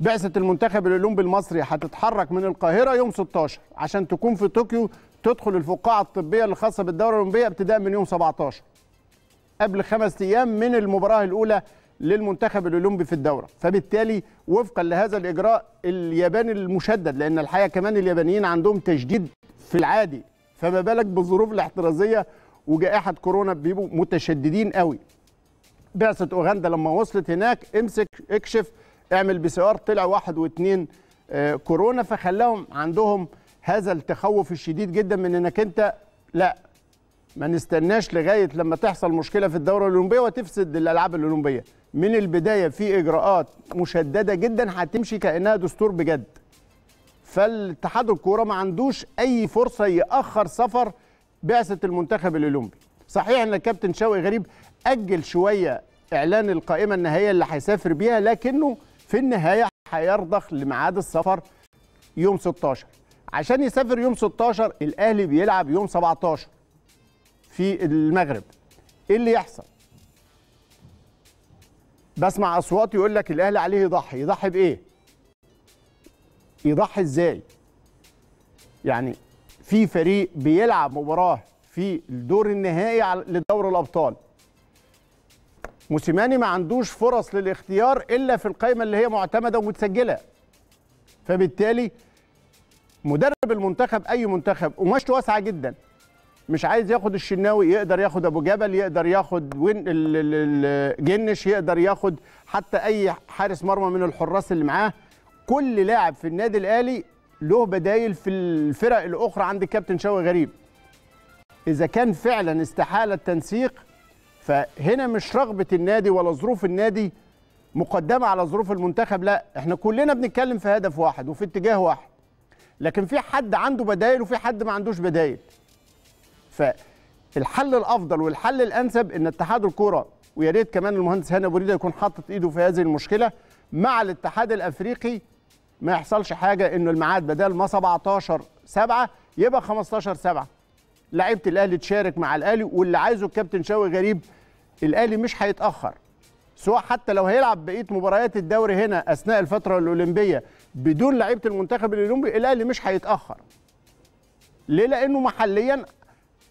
بعثه المنتخب الاولمبي المصري هتتحرك من القاهره يوم 16 عشان تكون في طوكيو تدخل الفقاعه الطبيه الخاصه بالدوره الاولمبيه ابتداء من يوم 17 قبل خمس ايام من المباراه الاولى للمنتخب الاولمبي في الدوره فبالتالي وفقا لهذا الاجراء الياباني المشدد لان الحقيقه كمان اليابانيين عندهم تشديد في العادي فما بالك بالظروف الاحترازيه وجائحه كورونا بيبقوا متشددين قوي بعثه اوغندا لما وصلت هناك امسك اكشف اعمل بي سي ار طلع واحد واثنين آه، كورونا فخلاهم عندهم هذا التخوف الشديد جدا من انك انت لا ما نستناش لغايه لما تحصل مشكله في الدوره الاولمبيه وتفسد الالعاب الاولمبيه من البدايه في اجراءات مشدده جدا هتمشي كانها دستور بجد فالاتحاد الكوره ما عندوش اي فرصه ياخر سفر بعثه المنتخب الاولمبي صحيح ان الكابتن شوقي غريب اجل شويه اعلان القائمه النهائيه اللي هيسافر بيها لكنه في النهايه هيرضخ لميعاد السفر يوم 16 عشان يسافر يوم 16 الاهلي بيلعب يوم 17 في المغرب ايه اللي يحصل بسمع اصوات يقول لك الاهلي عليه يضحي يضحي بايه يضحي ازاي يعني في فريق بيلعب مباراه في الدور النهائي لدوري الابطال موسيماني ما عندوش فرص للاختيار الا في القائمه اللي هي معتمده ومتسجله فبالتالي مدرب المنتخب اي منتخب قماشته واسعه جدا مش عايز ياخد الشناوي يقدر ياخد ابو جبل يقدر ياخد وين جنش يقدر ياخد حتى اي حارس مرمى من الحراس اللي معاه كل لاعب في النادي الاهلي له بدايل في الفرق الاخرى عند الكابتن شوقي غريب اذا كان فعلا استحاله التنسيق فهنا مش رغبه النادي ولا ظروف النادي مقدمه على ظروف المنتخب لا احنا كلنا بنتكلم في هدف واحد وفي اتجاه واحد لكن في حد عنده بدايل وفي حد ما عندوش بدايل فالحل الافضل والحل الانسب ان اتحاد الكوره ويا ريت كمان المهندس هاني ابو ريده يكون حاطط ايده في هذه المشكله مع الاتحاد الافريقي ما يحصلش حاجه انه الميعاد بدل ما 17 7 يبقى 15 7 لعيبه الاهلي تشارك مع الاهلي واللي عايزه الكابتن شوقي غريب الاهلي مش هيتاخر سواء حتى لو هيلعب بقيه مباريات الدوري هنا اثناء الفتره الاولمبيه بدون لعيبه المنتخب الاولمبي الاهلي مش هيتاخر ليه لانه محليا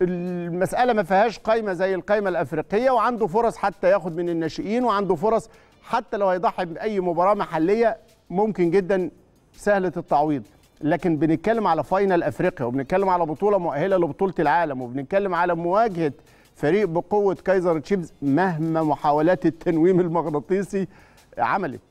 المساله ما فيهاش قايمه زي القايمه الافريقيه وعنده فرص حتى ياخد من الناشئين وعنده فرص حتى لو هيضحي باي مباراه محليه ممكن جدا سهله التعويض لكن بنتكلم على فاينل افريقيا وبنتكلم على بطوله مؤهله لبطوله العالم وبنتكلم على مواجهه فريق بقوه كايزر تشيفز مهما محاولات التنويم المغناطيسي عملت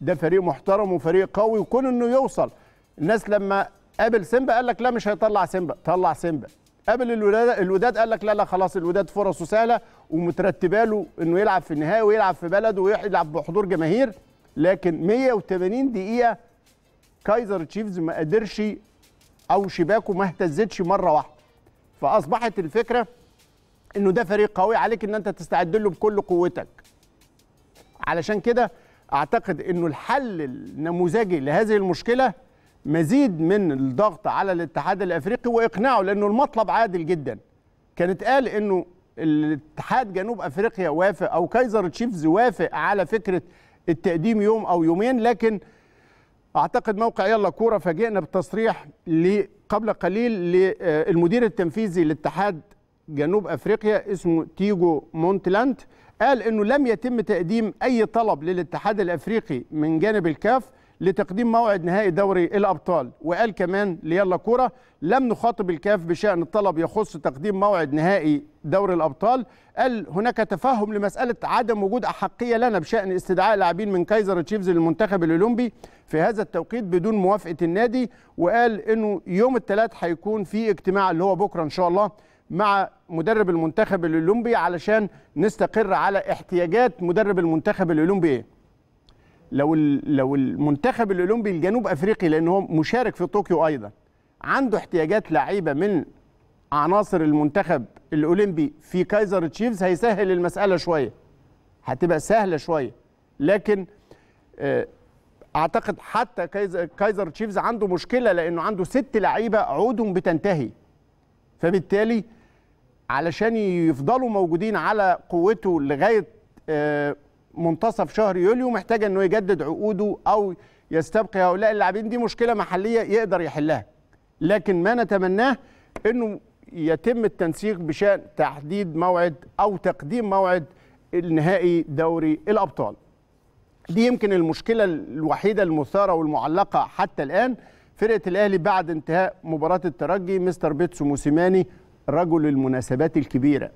ده فريق محترم وفريق قوي وكون انه يوصل الناس لما قابل سيمبا قال لك لا مش هيطلع سيمبا طلع سيمبا قابل الوداد الوداد قال لك لا لا خلاص الوداد فرصه سهله ومترتبه له انه يلعب في النهائي ويلعب في بلده ويلعب بحضور جماهير لكن 180 دقيقه كايزر تشيفز ما قدرش او شباكه ما اهتزتش مره واحده فاصبحت الفكره انه ده فريق قوي عليك ان انت تستعد له بكل قوتك علشان كده اعتقد انه الحل النموذجي لهذه المشكله مزيد من الضغط على الاتحاد الافريقي واقناعه لانه المطلب عادل جدا كان اتقال انه الاتحاد جنوب افريقيا وافق او كايزر تشيفز وافق على فكره التقديم يوم او يومين لكن اعتقد موقع يلا كوره فاجئنا بتصريح قبل قليل للمدير التنفيذي للاتحاد جنوب افريقيا اسمه تيجو مونتلاند قال انه لم يتم تقديم اي طلب للاتحاد الافريقي من جانب الكاف لتقديم موعد نهائي دوري الابطال وقال كمان ليلا كوره لم نخاطب الكاف بشان الطلب يخص تقديم موعد نهائي دوري الابطال قال هناك تفهم لمساله عدم وجود احقيه لنا بشان استدعاء لاعبين من كايزر تشيفز للمنتخب الاولمبي في هذا التوقيت بدون موافقه النادي وقال انه يوم الثلاث هيكون في اجتماع اللي هو بكره ان شاء الله مع مدرب المنتخب الاولمبي علشان نستقر على احتياجات مدرب المنتخب الاولمبي ايه لو لو المنتخب الاولمبي الجنوب افريقي لان هو مشارك في طوكيو ايضا عنده احتياجات لعيبه من عناصر المنتخب الاولمبي في كايزر تشيفز هيسهل المساله شويه هتبقى سهله شويه لكن آه، اعتقد حتى كايزر تشيفز عنده مشكله لانه عنده ست لعيبه عودهم بتنتهي فبالتالي علشان يفضلوا موجودين على قوته لغايه آه، منتصف شهر يوليو محتاج انه يجدد عقوده او يستبقي هؤلاء اللاعبين دي مشكله محليه يقدر يحلها لكن ما نتمناه انه يتم التنسيق بشان تحديد موعد او تقديم موعد النهائي دوري الابطال دي يمكن المشكله الوحيده المثاره والمعلقه حتى الان فرقه الاهلي بعد انتهاء مباراه الترجي مستر بيتسو موسيماني رجل المناسبات الكبيره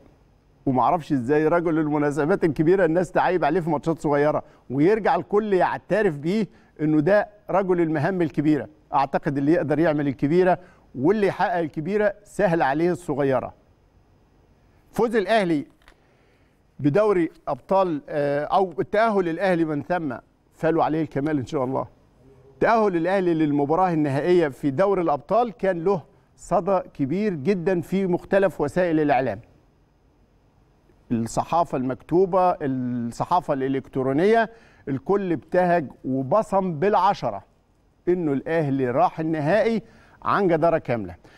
ومعرفش ازاي رجل المناسبات الكبيره الناس تعيب عليه في ماتشات صغيره ويرجع الكل يعترف بيه انه ده رجل المهام الكبيره اعتقد اللي يقدر يعمل الكبيره واللي يحقق الكبيره سهل عليه الصغيره فوز الاهلي بدوري ابطال آه، او التاهل الاهلي من ثم فالوا عليه الكمال ان شاء الله تاهل الاهلي للمباراه النهائيه في دوري الابطال كان له صدى كبير جدا في مختلف وسائل الاعلام الصحافه المكتوبه الصحافه الالكترونيه الكل ابتهج وبصم بالعشره انه الاهلي راح النهائي عن جداره كامله